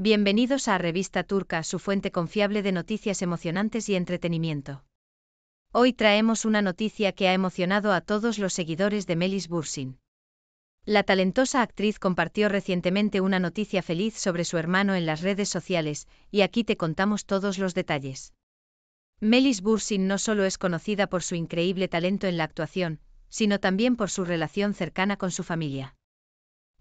Bienvenidos a Revista Turca, su fuente confiable de noticias emocionantes y entretenimiento. Hoy traemos una noticia que ha emocionado a todos los seguidores de Melis Bursin. La talentosa actriz compartió recientemente una noticia feliz sobre su hermano en las redes sociales, y aquí te contamos todos los detalles. Melis Bursin no solo es conocida por su increíble talento en la actuación, sino también por su relación cercana con su familia.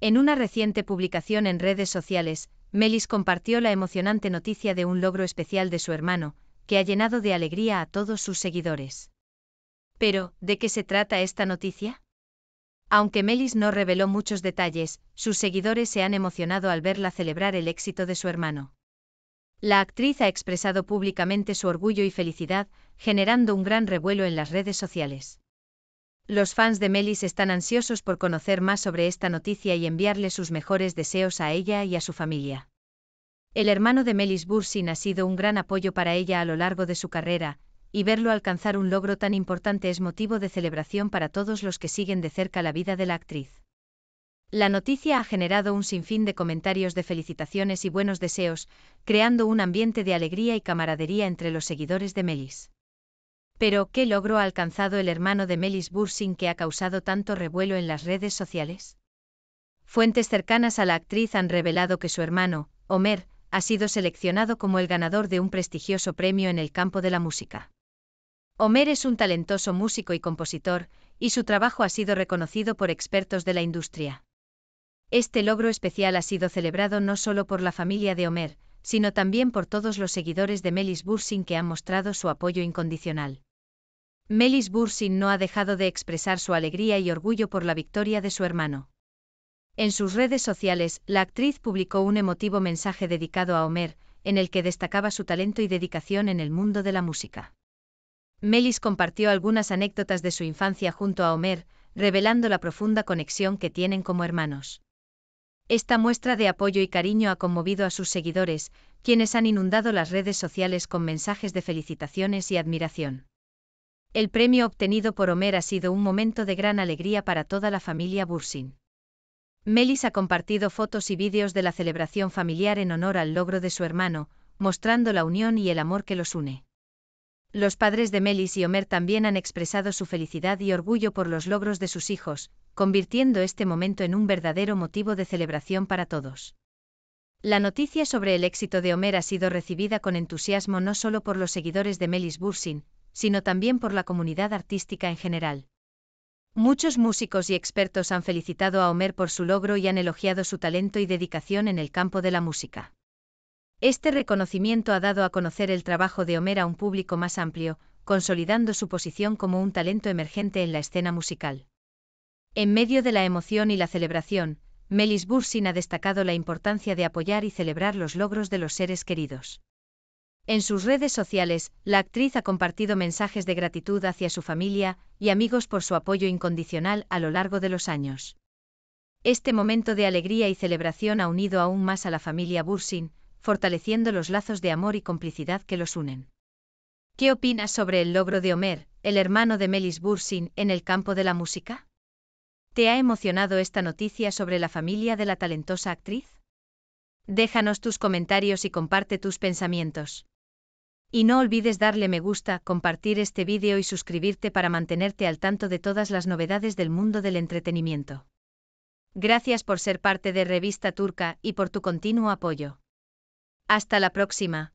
En una reciente publicación en redes sociales, Melis compartió la emocionante noticia de un logro especial de su hermano, que ha llenado de alegría a todos sus seguidores. Pero, ¿de qué se trata esta noticia? Aunque Melis no reveló muchos detalles, sus seguidores se han emocionado al verla celebrar el éxito de su hermano. La actriz ha expresado públicamente su orgullo y felicidad, generando un gran revuelo en las redes sociales. Los fans de Melis están ansiosos por conocer más sobre esta noticia y enviarle sus mejores deseos a ella y a su familia. El hermano de Melis Bursin ha sido un gran apoyo para ella a lo largo de su carrera, y verlo alcanzar un logro tan importante es motivo de celebración para todos los que siguen de cerca la vida de la actriz. La noticia ha generado un sinfín de comentarios de felicitaciones y buenos deseos, creando un ambiente de alegría y camaradería entre los seguidores de Melis. Pero, ¿qué logro ha alcanzado el hermano de Melis Bursing que ha causado tanto revuelo en las redes sociales? Fuentes cercanas a la actriz han revelado que su hermano, Homer, ha sido seleccionado como el ganador de un prestigioso premio en el campo de la música. Homer es un talentoso músico y compositor, y su trabajo ha sido reconocido por expertos de la industria. Este logro especial ha sido celebrado no solo por la familia de Homer, sino también por todos los seguidores de Melis Bursing que han mostrado su apoyo incondicional. Melis Bursin no ha dejado de expresar su alegría y orgullo por la victoria de su hermano. En sus redes sociales, la actriz publicó un emotivo mensaje dedicado a Homer, en el que destacaba su talento y dedicación en el mundo de la música. Melis compartió algunas anécdotas de su infancia junto a Homer, revelando la profunda conexión que tienen como hermanos. Esta muestra de apoyo y cariño ha conmovido a sus seguidores, quienes han inundado las redes sociales con mensajes de felicitaciones y admiración. El premio obtenido por Homer ha sido un momento de gran alegría para toda la familia Bursin. Melis ha compartido fotos y vídeos de la celebración familiar en honor al logro de su hermano, mostrando la unión y el amor que los une. Los padres de Melis y Homer también han expresado su felicidad y orgullo por los logros de sus hijos, convirtiendo este momento en un verdadero motivo de celebración para todos. La noticia sobre el éxito de Homer ha sido recibida con entusiasmo no solo por los seguidores de Melis Bursin, sino también por la comunidad artística en general. Muchos músicos y expertos han felicitado a Homer por su logro y han elogiado su talento y dedicación en el campo de la música. Este reconocimiento ha dado a conocer el trabajo de Homer a un público más amplio, consolidando su posición como un talento emergente en la escena musical. En medio de la emoción y la celebración, Melis Bursin ha destacado la importancia de apoyar y celebrar los logros de los seres queridos. En sus redes sociales, la actriz ha compartido mensajes de gratitud hacia su familia y amigos por su apoyo incondicional a lo largo de los años. Este momento de alegría y celebración ha unido aún más a la familia Bursin, fortaleciendo los lazos de amor y complicidad que los unen. ¿Qué opinas sobre el logro de Homer, el hermano de Melis Bursin, en el campo de la música? ¿Te ha emocionado esta noticia sobre la familia de la talentosa actriz? Déjanos tus comentarios y comparte tus pensamientos. Y no olvides darle me gusta, compartir este vídeo y suscribirte para mantenerte al tanto de todas las novedades del mundo del entretenimiento. Gracias por ser parte de Revista Turca y por tu continuo apoyo. Hasta la próxima.